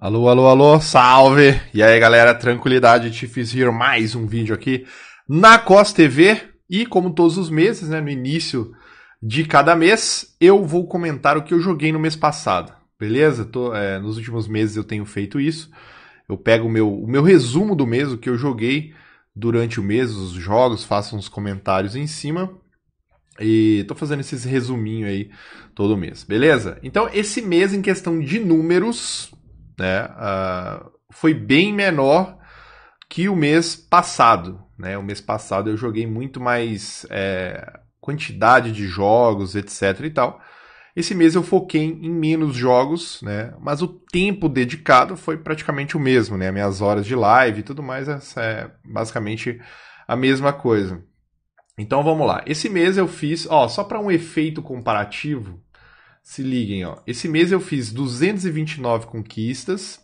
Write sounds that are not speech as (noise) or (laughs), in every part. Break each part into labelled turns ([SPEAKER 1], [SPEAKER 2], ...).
[SPEAKER 1] Alô, alô, alô, salve! E aí galera, tranquilidade, te fiz vir mais um vídeo aqui na COS TV e como todos os meses, né, no início de cada mês, eu vou comentar o que eu joguei no mês passado, beleza? Tô, é, nos últimos meses eu tenho feito isso, eu pego o meu, o meu resumo do mês, o que eu joguei durante o mês, os jogos, faço uns comentários em cima e tô fazendo esses resuminho aí todo mês, beleza? Então esse mês em questão de números né, uh, foi bem menor que o mês passado. Né? O mês passado eu joguei muito mais é, quantidade de jogos, etc. e tal. Esse mês eu foquei em menos jogos, né? mas o tempo dedicado foi praticamente o mesmo. Né? Minhas horas de live e tudo mais é basicamente a mesma coisa. Então vamos lá. Esse mês eu fiz, ó, só para um efeito comparativo, se liguem, ó. Esse mês eu fiz 229 conquistas,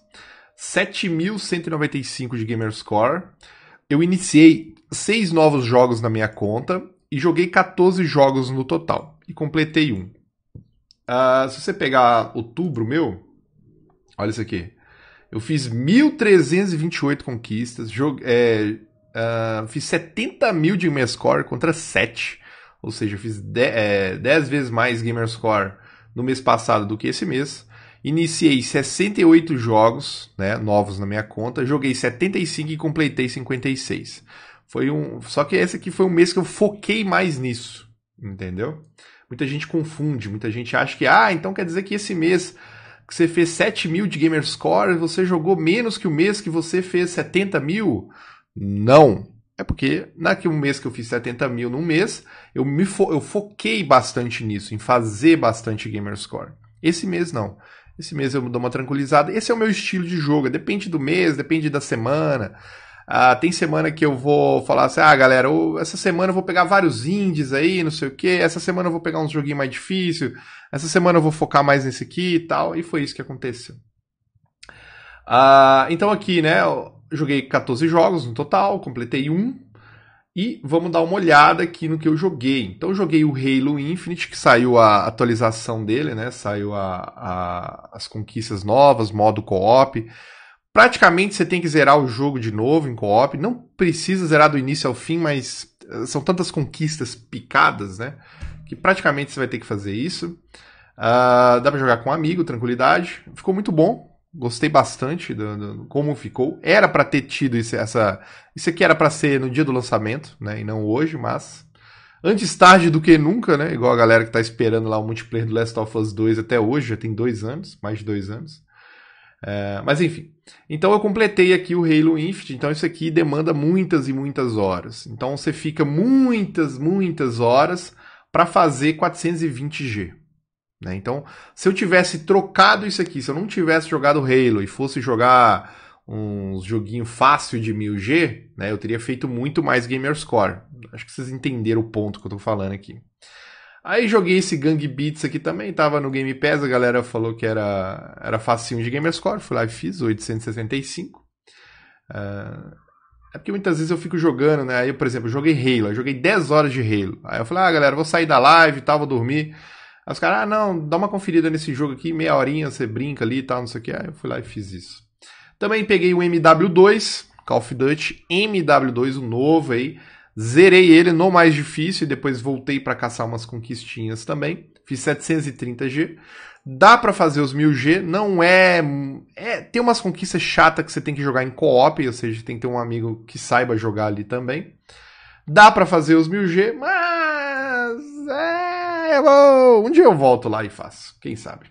[SPEAKER 1] 7.195 de gamer score. Eu iniciei seis novos jogos na minha conta e joguei 14 jogos no total e completei um. Uh, se você pegar outubro meu, olha isso aqui. Eu fiz 1.328 conquistas, é, uh, fiz 70 mil de gamer score contra 7. Ou seja, eu fiz 10, é, 10 vezes mais gamer score no mês passado do que esse mês. Iniciei 68 jogos, né, novos na minha conta, joguei 75 e completei 56. Foi um, só que esse aqui foi um mês que eu foquei mais nisso, entendeu? Muita gente confunde, muita gente acha que ah, então quer dizer que esse mês que você fez 7 mil de gamer score, você jogou menos que o mês que você fez 70 mil? Não, é porque naquele mês que eu fiz 70 mil num mês, eu, me fo eu foquei bastante nisso, em fazer bastante Gamerscore. Esse mês não. Esse mês eu dou uma tranquilizada. Esse é o meu estilo de jogo. Depende do mês, depende da semana. Ah, tem semana que eu vou falar assim: ah, galera, eu, essa semana eu vou pegar vários indies aí, não sei o que. Essa semana eu vou pegar uns joguinhos mais difíceis. Essa semana eu vou focar mais nesse aqui e tal. E foi isso que aconteceu. Ah, então aqui, né? joguei 14 jogos no total, completei um. E vamos dar uma olhada aqui no que eu joguei. Então eu joguei o Halo Infinite, que saiu a atualização dele, né? Saiu a, a as conquistas novas, modo co-op. Praticamente você tem que zerar o jogo de novo em co-op. Não precisa zerar do início ao fim, mas eh, são tantas conquistas picadas, né? Que praticamente você vai ter que fazer isso. Uh, dá para jogar com um amigo, tranquilidade. Ficou muito bom. Gostei bastante do, do como ficou. Era para ter tido isso, essa. Isso aqui era para ser no dia do lançamento, né? E não hoje, mas. Antes tarde do que nunca, né? Igual a galera que tá esperando lá o multiplayer do Last of Us 2 até hoje, já tem dois anos, mais de dois anos. É, mas enfim. Então eu completei aqui o Halo Infinite, então isso aqui demanda muitas e muitas horas. Então você fica muitas, muitas horas para fazer 420G. Né? Então, se eu tivesse trocado isso aqui, se eu não tivesse jogado Halo e fosse jogar um joguinho fácil de 1000G, né, eu teria feito muito mais Gamerscore. Acho que vocês entenderam o ponto que eu tô falando aqui. Aí joguei esse Gang Beats aqui também, tava no Game Pass, a galera falou que era, era facinho de Gamerscore, fui lá e fiz, 865. Uh, ah, é porque muitas vezes eu fico jogando, né, aí por exemplo, joguei Halo, eu joguei 10 horas de Halo. Aí eu falei, ah galera, vou sair da live e tal, vou dormir... Aí os caras, ah, não, dá uma conferida nesse jogo aqui, meia horinha, você brinca ali e tal, não sei o que. Aí eu fui lá e fiz isso. Também peguei o MW2, Call of Duty MW2, o novo aí. Zerei ele no mais difícil e depois voltei para caçar umas conquistinhas também. Fiz 730G. Dá para fazer os 1000G, não é, é. Tem umas conquistas chatas que você tem que jogar em co-op, ou seja, tem que ter um amigo que saiba jogar ali também. Dá para fazer os 1000G, mas é bom. Um dia eu volto lá e faço, quem sabe.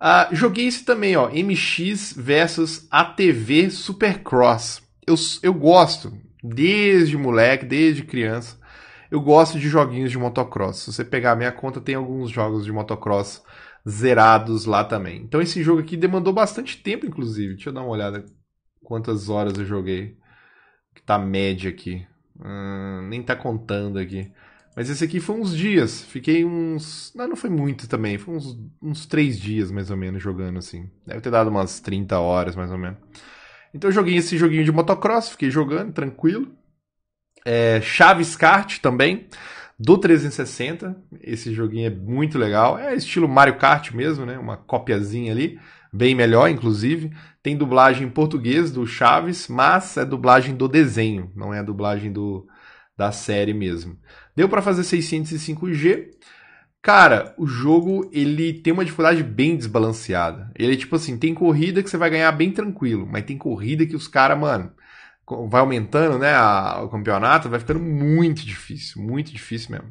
[SPEAKER 1] Uh, joguei esse também, ó, MX versus ATV Supercross. Eu, eu gosto, desde moleque, desde criança, eu gosto de joguinhos de motocross. Se você pegar a minha conta, tem alguns jogos de motocross zerados lá também. Então esse jogo aqui demandou bastante tempo, inclusive. Deixa eu dar uma olhada quantas horas eu joguei. Que tá média aqui. Hum, nem tá contando aqui. Mas esse aqui foi uns dias. Fiquei uns. Não, não foi muito também. Foi uns, uns três dias mais ou menos jogando assim. Deve ter dado umas 30 horas mais ou menos. Então eu joguei esse joguinho de motocross, fiquei jogando, tranquilo. É, Chaves Kart também, do 360. Esse joguinho é muito legal. É estilo Mario Kart mesmo, né? Uma copiazinha ali. Bem melhor, inclusive. Tem dublagem em português do Chaves, mas é dublagem do desenho, não é a dublagem do da série mesmo. Deu para fazer 605G. Cara, o jogo ele tem uma dificuldade bem desbalanceada. Ele é tipo assim, tem corrida que você vai ganhar bem tranquilo, mas tem corrida que os caras, mano, vai aumentando, né, a, o campeonato, vai ficando muito difícil, muito difícil mesmo.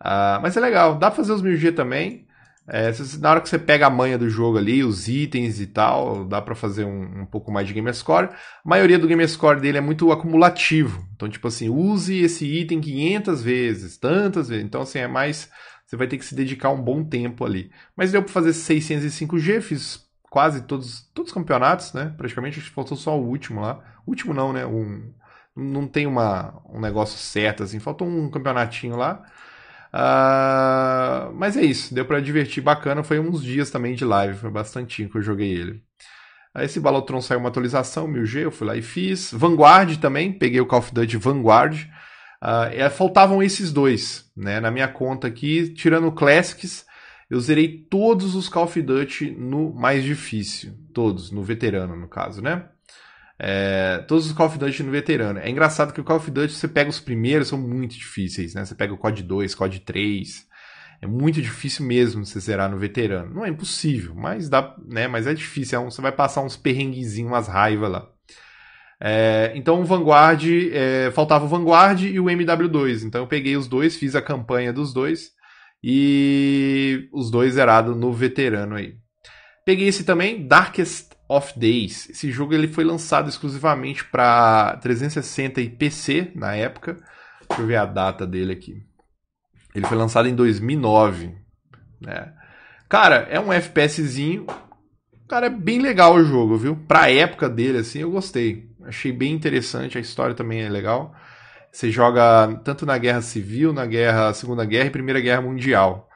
[SPEAKER 1] Uh, mas é legal, dá pra fazer os 1000G também, é, na hora que você pega a manha do jogo ali, os itens e tal, dá para fazer um, um, pouco mais de game score. A maioria do game score dele é muito acumulativo. Então, tipo assim, use esse item 500 vezes, tantas vezes. Então, assim, é mais. Você vai ter que se dedicar um bom tempo ali. Mas deu pra fazer 605G, fiz quase todos, todos os campeonatos, né? Praticamente faltou só o último lá. O último não, né? Um, não tem uma, um negócio certo, assim. Faltou um campeonatinho lá. Uh, mas é isso, deu para divertir bacana. Foi uns dias também de live, foi bastante que eu joguei ele. Aí ah, esse Balotron saiu uma atualização, 1000G, eu fui lá e fiz. Vanguard também, peguei o Call of Duty Vanguard. Uh, faltavam esses dois, né? Na minha conta aqui, tirando o Classics, eu zerei todos os Call of Duty no mais difícil. Todos, no veterano, no caso, né? É, todos os Call of Duty no veterano. É engraçado que o Call of Duty, você pega os primeiros, são muito difíceis, né? Você pega o COD 2, COD 3. É muito difícil mesmo você zerar no veterano. Não é impossível, mas dá, né? Mas é difícil. É um, você vai passar uns perrenguezinhos, umas raivas lá. É, então o Vanguard, é, faltava o Vanguard e o MW2. Então eu peguei os dois, fiz a campanha dos dois e os dois zerados no veterano aí. Peguei esse também, Darkest of Days. Esse jogo ele foi lançado exclusivamente para 360 e PC na época. Deixa eu ver a data dele aqui. Ele foi lançado em 2009, né? Cara, é um FPSzinho. Cara, é bem legal o jogo, viu? Pra época dele, assim, eu gostei. Achei bem interessante, a história também é legal. Você joga tanto na Guerra Civil, na Guerra Segunda Guerra e Primeira Guerra Mundial.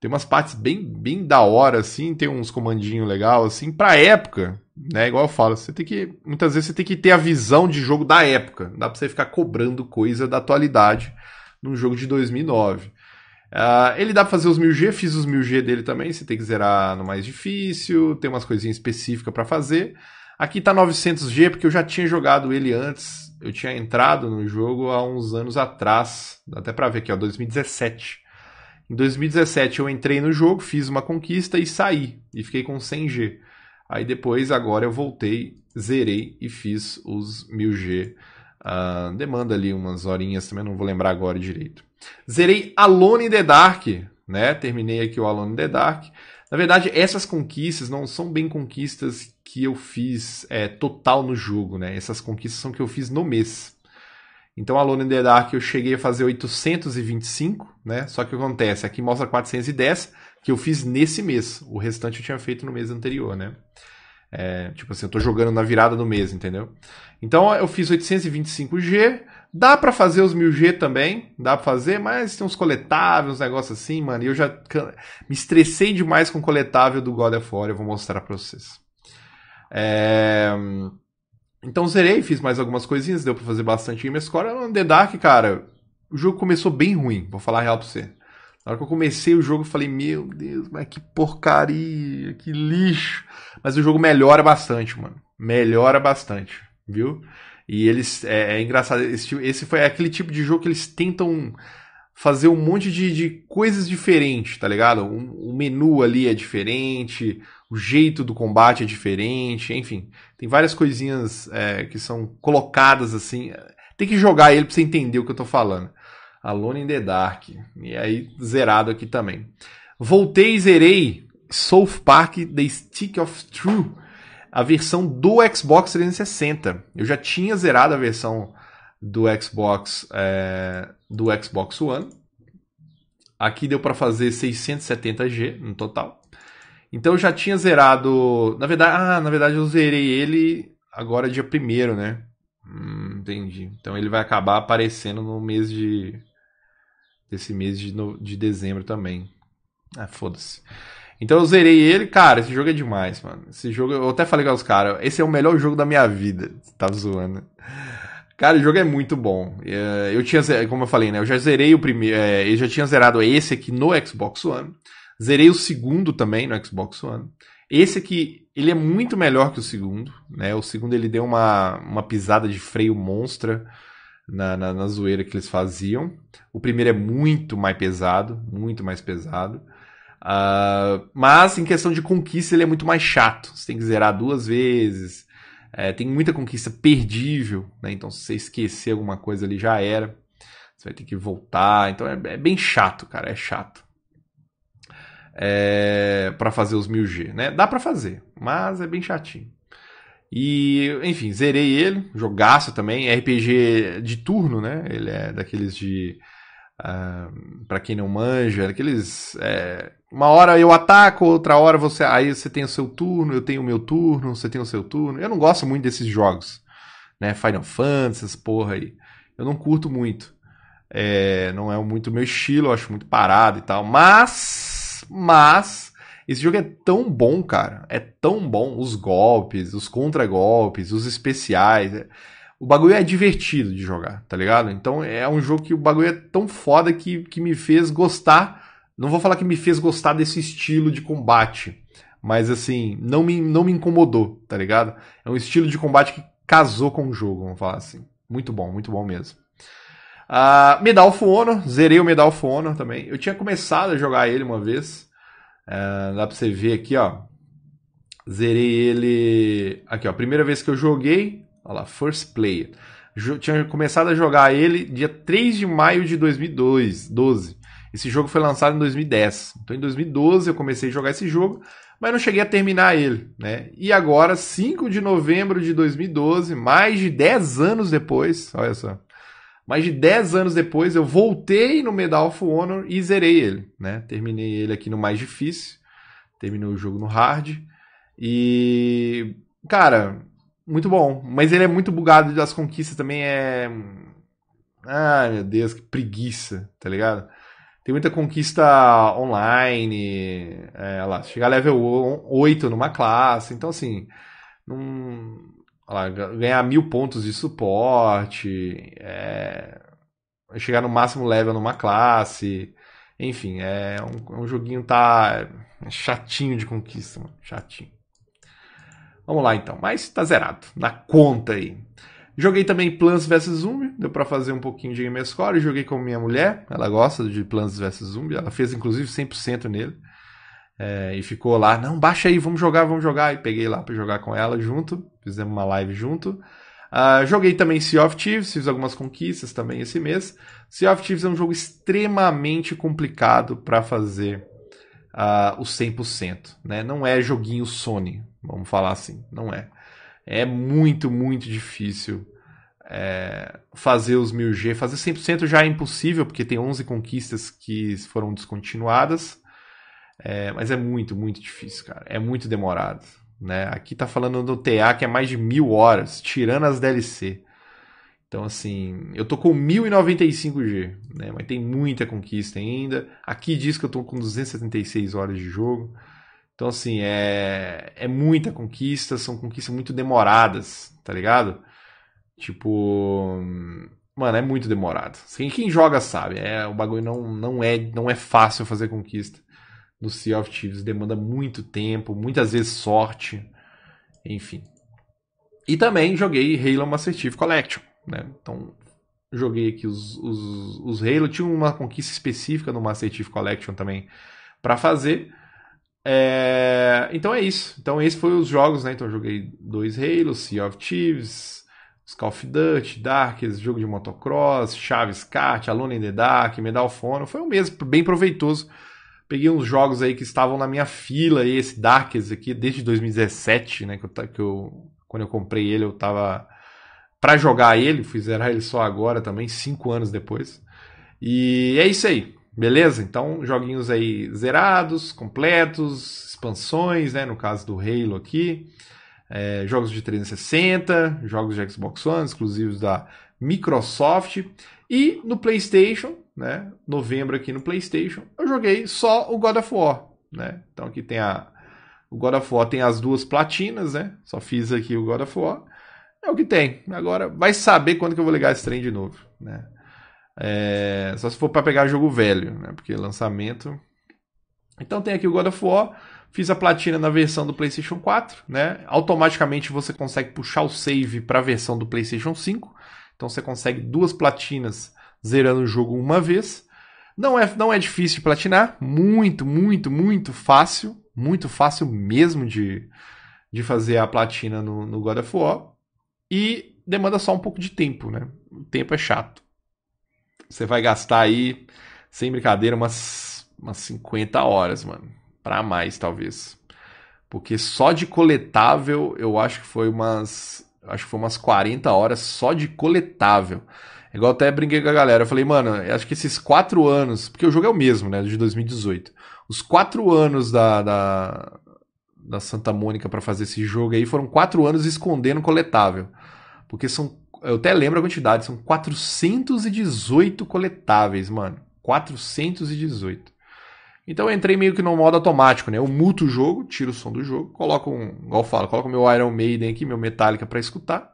[SPEAKER 1] Tem umas partes bem, bem da hora, assim, tem uns comandinhos legal, assim, pra época, né? Igual eu falo, você tem que. Muitas vezes você tem que ter a visão de jogo da época. Não dá pra você ficar cobrando coisa da atualidade num jogo de 2009. Uh, ah, ele dá pra fazer os 1000G, fiz os 1000G dele também, você tem que zerar no mais difícil, tem umas coisinhas específicas para fazer. Aqui tá 900G, porque eu já tinha jogado ele antes, eu tinha entrado no jogo há uns anos atrás, dá até pra ver aqui, ó, 2017. Em 2017 eu entrei no jogo, fiz uma conquista e saí. E fiquei com 100G. Aí depois, agora eu voltei, zerei e fiz os 1000G. Uh, ah, demanda ali umas horinhas também, não vou lembrar agora direito. Zerei Alone in the Dark, né? Terminei aqui o Alone in the Dark. Na verdade, essas conquistas não são bem conquistas que eu fiz é, total no jogo, né? Essas conquistas são que eu fiz no mês. Então, Alone in the Dark eu cheguei a fazer 825, né? Só que o que acontece? Aqui mostra 410, que eu fiz nesse mês. O restante eu tinha feito no mês anterior, né? É, tipo assim, eu tô jogando na virada do mês, entendeu? Então, eu fiz 825G. Dá para fazer os 1000G também, dá pra fazer, mas tem uns coletáveis, uns negócios assim, mano. E eu já me estressei demais com o coletável do God of War, eu vou mostrar pra vocês. É... Então zerei, fiz mais algumas coisinhas, deu para fazer bastante. E minha score era The Dark, cara. O jogo começou bem ruim, vou falar a real pra você. Na hora que eu comecei o jogo, eu falei, meu Deus, mas que porcaria, que lixo. Mas o jogo melhora bastante, mano. Melhora bastante, viu? E eles. É, é engraçado, esse, esse foi aquele tipo de jogo que eles tentam fazer um monte de, de coisas diferentes, tá ligado? O, um, um menu ali é diferente, o jeito do combate é diferente, enfim. Tem várias coisinhas é, que são colocadas assim. É, tem que jogar ele pra você entender o que eu tô falando. Alone in the Dark. E aí, zerado aqui também. Voltei e zerei South Park The Stick of True, a versão do Xbox 360. Eu já tinha zerado a versão do Xbox é, do Xbox One. Aqui deu para fazer 670G no total. Então eu já tinha zerado. Na verdade, ah, na verdade eu zerei ele agora dia primeiro, né? Hum, entendi. Então ele vai acabar aparecendo no mês de. Desse mês de, no... de dezembro também. Ah, foda-se. Então eu zerei ele, cara, esse jogo é demais, mano. Esse jogo, eu até falei com os caras, esse é o melhor jogo da minha vida. Tava tá zoando. Cara, o jogo é muito bom. É, eu tinha, como eu falei, né? Eu já zerei o primeiro. É, eu já tinha zerado esse aqui no Xbox One. Zerei o segundo também no Xbox One. Esse aqui, ele é muito melhor que o segundo, né? O segundo ele deu uma, uma pisada de freio monstra na, na, na zoeira que eles faziam. O primeiro é muito mais pesado, muito mais pesado. Uh, mas em questão de conquista ele é muito mais chato. Você tem que zerar duas vezes. É, tem muita conquista perdível, né? Então se você esquecer alguma coisa ali já era. Você vai ter que voltar. Então é, é bem chato, cara. É chato é, para fazer os 1000G, né? Dá para fazer, mas é bem chatinho. E, enfim, zerei ele, jogaço também, RPG de turno, né? Ele é daqueles de. Uh, ah, para quem não manja, aqueles. É, uma hora eu ataco, outra hora você. Aí você tem o seu turno, eu tenho o meu turno, você tem o seu turno. Eu não gosto muito desses jogos, né? Final Fantasy, essas porra aí. Eu não curto muito. É, não é muito meu estilo, eu acho muito parado e tal. Mas mas esse jogo é tão bom, cara. É tão bom. Os golpes, os contra-golpes, os especiais. É... O bagulho é divertido de jogar, tá ligado? Então é um jogo que o bagulho é tão foda que, que me fez gostar. Não vou falar que me fez gostar desse estilo de combate, mas assim, não me, não me incomodou, tá ligado? É um estilo de combate que casou com o jogo, vamos falar assim. Muito bom, muito bom mesmo. Uh, ah, Medal of Honor, zerei o Medal of Honor também. Eu tinha começado a jogar ele uma vez. Uh, dá pra você ver aqui, ó. Zerei ele. Aqui, ó. Primeira vez que eu joguei. Olha lá, First Player. Jo tinha começado a jogar ele dia 3 de maio de 2012. Esse jogo foi lançado em 2010. Então, em 2012 eu comecei a jogar esse jogo, mas não cheguei a terminar ele, né? E agora, 5 de novembro de 2012, mais de 10 anos depois, olha só mais de 10 anos depois, eu voltei no Medal of Honor e zerei ele, né? Terminei ele aqui no mais difícil, terminei o jogo no hard. E, cara, muito bom. Mas ele é muito bugado das conquistas também, é... Ai, meu Deus, que preguiça, tá ligado? Tem muita conquista online, é, lá, chegar level 8 numa classe, então assim, lá, ganhar mil pontos de suporte, é, chegar no máximo level numa classe. Enfim, é um, é um joguinho tá é chatinho de conquista, mano. Chatinho. Vamos lá então, mas tá zerado, na conta aí. Joguei também Plants vs Zumbi, deu para fazer um pouquinho de game score, joguei com minha mulher, ela gosta de Plants vs Zumbi, ela fez inclusive 100% nele. É, e ficou lá, não, baixa aí, vamos jogar, vamos jogar. E peguei lá para jogar com ela junto, fizemos uma live junto. Uh, joguei também Sea of Thieves, fiz algumas conquistas também esse mês. Sea of Thieves é um jogo extremamente complicado para fazer uh, o 100%, né? Não é joguinho Sony, vamos falar assim, não é. É muito, muito difícil é, fazer os 1000G. Fazer 100% já é impossível, porque tem 11 conquistas que foram descontinuadas. É, mas é muito, muito difícil, cara. É muito demorado. Né? Aqui tá falando do TA que é mais de mil horas, tirando as DLC. Então, assim, eu tô com 1095G, né? Mas tem muita conquista ainda. Aqui diz que eu tô com 276 horas de jogo. Então, assim, é, é muita conquista, são conquistas muito demoradas, tá ligado? Tipo. Mano, é muito demorado. quem joga sabe, é, o bagulho não, não, é, não é fácil fazer conquista do Sea of Thieves. Demanda muito tempo, muitas vezes sorte, enfim. E também joguei Halo Master Chief Collection, né? Então, joguei aqui os, os, os Halo. Tinha uma conquista específica no Master Chief Collection também para fazer. É... Então é isso. Então esses foram os jogos, né? Então eu joguei dois Halo, Sea of Thieves, os Call of Duty, Darkest, jogo de motocross, Chaves Kart, Alone in the Dark, Medal of Honor. Foi um mês bem proveitoso peguei uns jogos aí que estavam na minha fila, e esse Darkest aqui desde 2017, né, que eu, que eu quando eu comprei ele eu tava para jogar ele, fui zerar ele só agora também, cinco anos depois. E é isso aí, beleza? Então, joguinhos aí zerados, completos, expansões, né, no caso do Halo aqui. É, jogos de 360, jogos de Xbox One, exclusivos da Microsoft. E no PlayStation, né? Novembro aqui no PlayStation, eu joguei só o God of War, né? Então aqui tem a o God of War tem as duas platinas, né? Só fiz aqui o God of War. É o que tem. Agora vai saber quando que eu vou ligar esse trem de novo, né? É, só se for para pegar jogo velho, né? Porque lançamento. Então tem aqui o God of War. Fiz a platina na versão do PlayStation 4, né? Automaticamente você consegue puxar o save para a versão do PlayStation 5. Então você consegue duas platinas zerando o jogo uma vez. Não é, não é difícil de platinar, muito, muito, muito fácil, muito fácil mesmo de, de fazer a platina no, no God of War. E demanda só um pouco de tempo, né? O tempo é chato. Você vai gastar aí, sem brincadeira, umas, umas 50 horas, mano. Pra mais, talvez. Porque só de coletável eu acho que foi umas acho que foi umas 40 horas só de coletável. Igual até brinquei com a galera, eu falei, mano, acho que esses quatro anos, porque o jogo é o mesmo, né, de 2018. Os quatro anos da, da, da Santa Mônica para fazer esse jogo aí foram quatro anos escondendo coletável. Porque são, eu até lembro a quantidade, são 418 coletáveis, mano. 418. Então eu entrei meio que no modo automático, né? Eu muto o jogo, tiro o som do jogo, coloco um, igual eu falo, coloco meu Iron Maiden aqui, meu Metallica para escutar.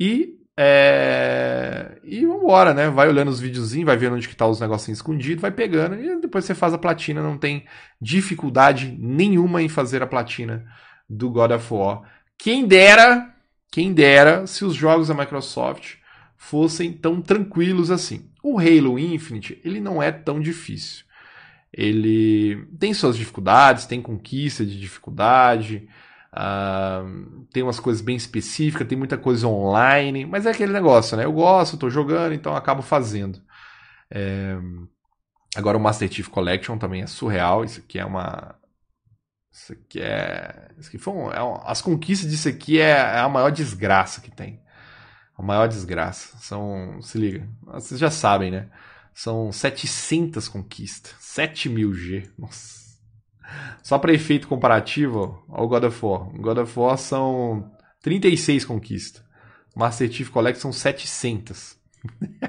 [SPEAKER 1] E é... e vambora, né? Vai olhando os videozinhos, vai vendo onde que tá os negocinhos escondidos, vai pegando e depois você faz a platina, não tem dificuldade nenhuma em fazer a platina do God of War. Quem dera, quem dera se os jogos da Microsoft fossem tão tranquilos assim. O Halo Infinite, ele não é tão difícil ele tem suas dificuldades, tem conquista de dificuldade, uh, tem umas coisas bem específicas, tem muita coisa online, mas é aquele negócio, né? Eu gosto, estou jogando, então acabo fazendo. É... Agora o Master Chief Collection também é surreal, isso aqui é uma. Isso aqui é. Isso aqui foi um... É as conquistas disso aqui é, é a maior desgraça que tem. A maior desgraça. São. Se liga. Vocês já sabem, né? São 700 conquistas. 7000G. Nossa. Só para efeito comparativo, ó, o God of War. O God of War são 36 conquistas. Master Chief Collection são 700. (laughs)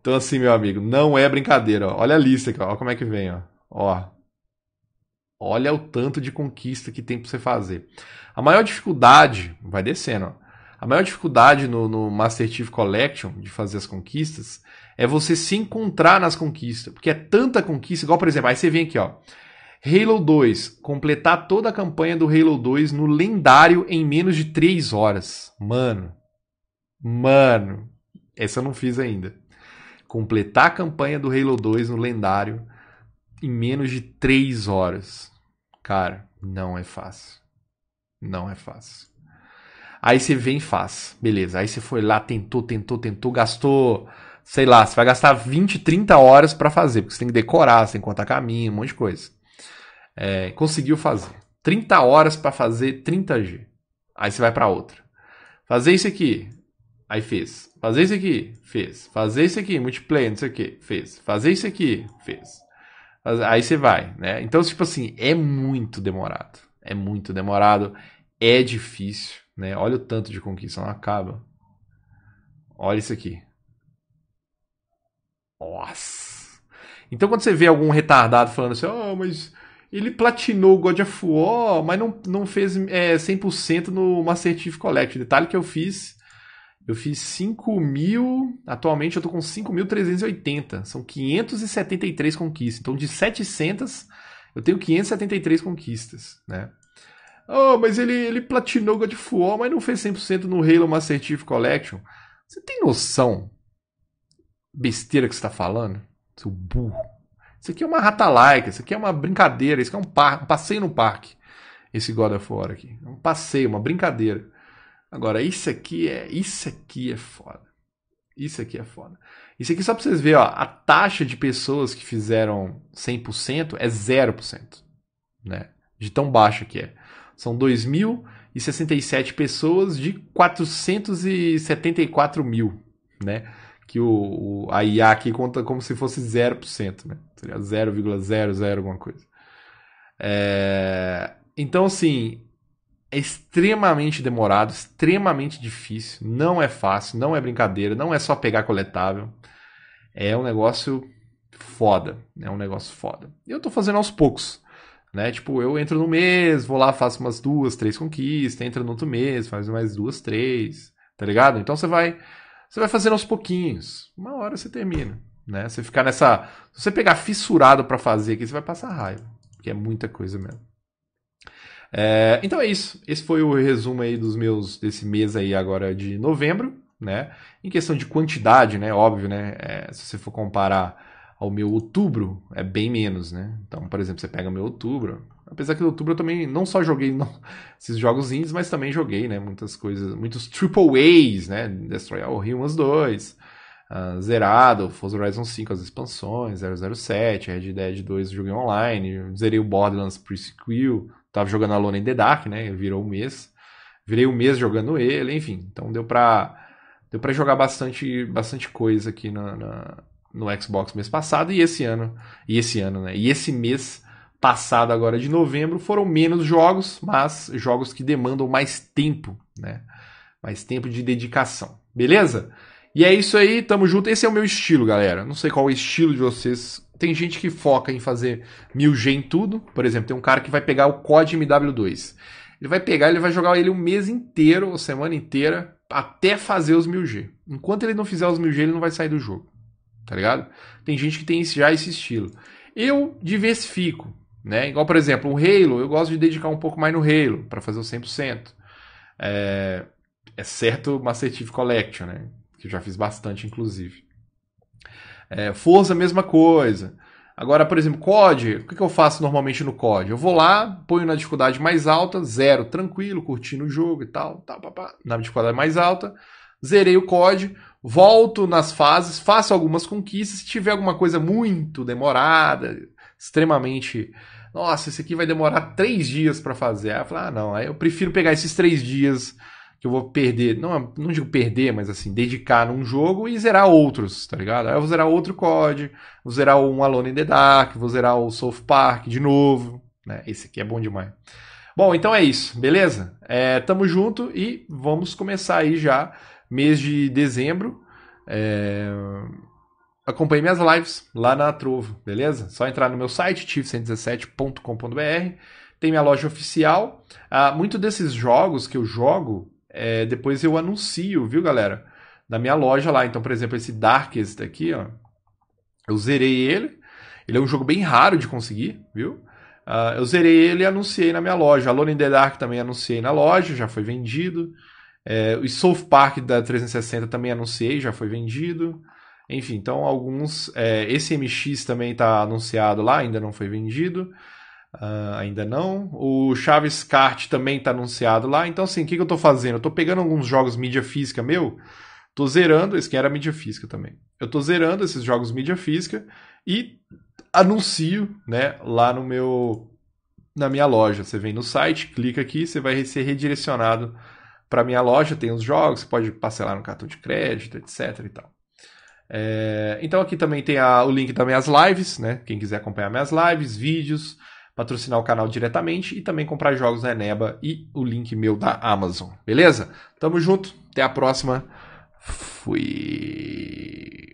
[SPEAKER 1] então assim, meu amigo, não é brincadeira. Ó. Olha a lista aqui, ó. como é que vem, ó. ó. Olha o tanto de conquista que tem para você fazer. A maior dificuldade, vai descendo, ó a maior dificuldade no, no Master Chief Collection de fazer as conquistas é você se encontrar nas conquistas, porque é tanta conquista, igual por exemplo, aí você vem aqui, ó. Halo 2, completar toda a campanha do Halo 2 no lendário em menos de 3 horas. Mano. Mano. Essa eu não fiz ainda. Completar a campanha do Halo 2 no lendário em menos de 3 horas. Cara, não é fácil. Não é fácil. Aí você vem e faz. Beleza. Aí você foi lá, tentou, tentou, tentou, gastou. Sei lá, você vai gastar 20, 30 horas para fazer, porque você tem que decorar, você tem que contar caminho, um monte de coisa. É, conseguiu fazer. 30 horas para fazer 30G. Aí você vai para outra. Fazer isso aqui. Aí fez. Fazer isso aqui. Fez. Fazer isso aqui. Multiplayer, não sei o que. Fez. Fazer isso aqui. Fez. Aí você vai, né? Então, tipo assim, é muito demorado. É muito demorado. É difícil. Né? Olha o tanto de conquista, não acaba. Olha isso aqui. Nossa! Então quando você vê algum retardado falando assim, ah, oh, mas ele platinou God of War, mas não, não fez é, 100% no Master Chief Collection. Detalhe que eu fiz, eu fiz 5 mil, atualmente eu tô com 5.380, são 573 conquistas. Então de 700, eu tenho 573 conquistas, né? Oh, mas ele, ele platinou God of War, mas não fez 100% no Halo Master Chief Collection. Você tem noção? Besteira que você está falando? Seu burro. Isso aqui é uma rata like, isso aqui é uma brincadeira, isso aqui é um, par, um passeio no parque. Esse God of War aqui. É um passeio, uma brincadeira. Agora, isso aqui é. Isso aqui é foda. Isso aqui é foda. Isso aqui só pra vocês verem, ó. A taxa de pessoas que fizeram 100% é 0%. Né? De tão baixa que é. São 2.067 pessoas de 474 mil, né? Que o, o, a IA aqui conta como se fosse 0%, né? Seria 0,00 alguma coisa. É... Então, assim, é extremamente demorado, extremamente difícil, não é fácil, não é brincadeira, não é só pegar coletável. É um negócio foda, é um negócio foda. Eu tô fazendo aos poucos. Né? Tipo, eu entro no mês, vou lá, faço umas duas, três conquistas, entra no outro mês, faz mais duas, três, tá ligado? Então você vai você vai fazendo aos pouquinhos. Uma hora você termina, né? Você ficar nessa, se você pegar fissurado para fazer aqui, você vai passar raiva, porque é muita coisa mesmo. É, então é isso. Esse foi o resumo aí dos meus desse mês aí agora de novembro, né? Em questão de quantidade, né? Óbvio, né? É, se você for comparar ao meu outubro, é bem menos, né? Então, por exemplo, você pega o meu outubro, apesar que no outubro eu também não só joguei não, (laughs) esses jogos indies, mas também joguei, né, muitas coisas, muitos triple A's, né, Destroy All Humans 2, uh, ah, Zerado, Forza Horizon 5, as expansões, 007, Red Dead 2 joguei online, zerei o Borderlands Pre-Sequel, tava jogando Alone in the Dark, né, virou um mês, virei um mês jogando ele, enfim, então deu pra, deu pra jogar bastante, bastante coisa aqui na, na no Xbox mês passado e esse ano. E esse ano, né? E esse mês passado, agora de novembro, foram menos jogos, mas jogos que demandam mais tempo, né? Mais tempo de dedicação. Beleza? E é isso aí, tamo junto. Esse é o meu estilo, galera. Não sei qual é o estilo de vocês. Tem gente que foca em fazer mil G em tudo. Por exemplo, tem um cara que vai pegar o COD MW2. Ele vai pegar, ele vai jogar ele um mês inteiro, ou semana inteira, até fazer os mil G. Enquanto ele não fizer os mil G, ele não vai sair do jogo tá ligado? Tem gente que tem já esse estilo. Eu diversifico, né? Igual, por exemplo, o Halo, eu gosto de dedicar um pouco mais no Halo, para fazer o 100%. É, é certo Master Chief Collection, né? Que eu já fiz bastante, inclusive. É, mesma coisa. Agora, por exemplo, COD, o que eu faço normalmente no COD? Eu vou lá, ponho na dificuldade mais alta, zero, tranquilo, curtindo o jogo e tal, tal pá, pá, na dificuldade mais alta, zerei o COD, volto nas fases, faço algumas conquistas. Se tiver alguma coisa muito demorada, extremamente. Nossa, esse aqui vai demorar três dias para fazer. Aí eu falo, ah, não, aí eu prefiro pegar esses três dias que eu vou perder. Não, não digo perder, mas assim, dedicar num jogo e zerar outros, tá ligado? Aí eu vou zerar outro COD, vou zerar um Alone in the Dark, vou zerar o South Park de novo. Né? Esse aqui é bom demais. Bom, então é isso, beleza? É, tamo junto e vamos começar aí já mês de dezembro. É... Acompanhe minhas lives lá na Trovo, beleza? Só entrar no meu site, tive117.com.br. Tem minha loja oficial. Ah, muito desses jogos que eu jogo, é, depois eu anuncio, viu, galera? na minha loja lá. Então, por exemplo, esse Darkest aqui, ó. Eu zerei ele. Ele é um jogo bem raro de conseguir, viu? Ah, eu zerei ele e anunciei na minha loja. Alone in the Dark também anunciei na loja, já foi vendido. É, o South Park da 360 também anunciei, já foi vendido. Enfim, então alguns. É, esse MX também está anunciado lá, ainda não foi vendido. Uh, ainda não. O Chaves Kart também está anunciado lá. Então, assim, o que, que eu estou fazendo? Eu estou pegando alguns jogos mídia física meu. Tô zerando. Esse que era mídia física também. Eu tô zerando esses jogos mídia física e anuncio, né, lá no meu. Na minha loja. Você vem no site, clica aqui, você vai ser redirecionado para minha loja tem os jogos, você pode parcelar no cartão de crédito, etc e tal. É, então aqui também tem a, o link das minhas lives, né? Quem quiser acompanhar minhas lives, vídeos, patrocinar o canal diretamente e também comprar jogos na Eneba e o link meu da Amazon, beleza? Tamo junto, até a próxima. Fui.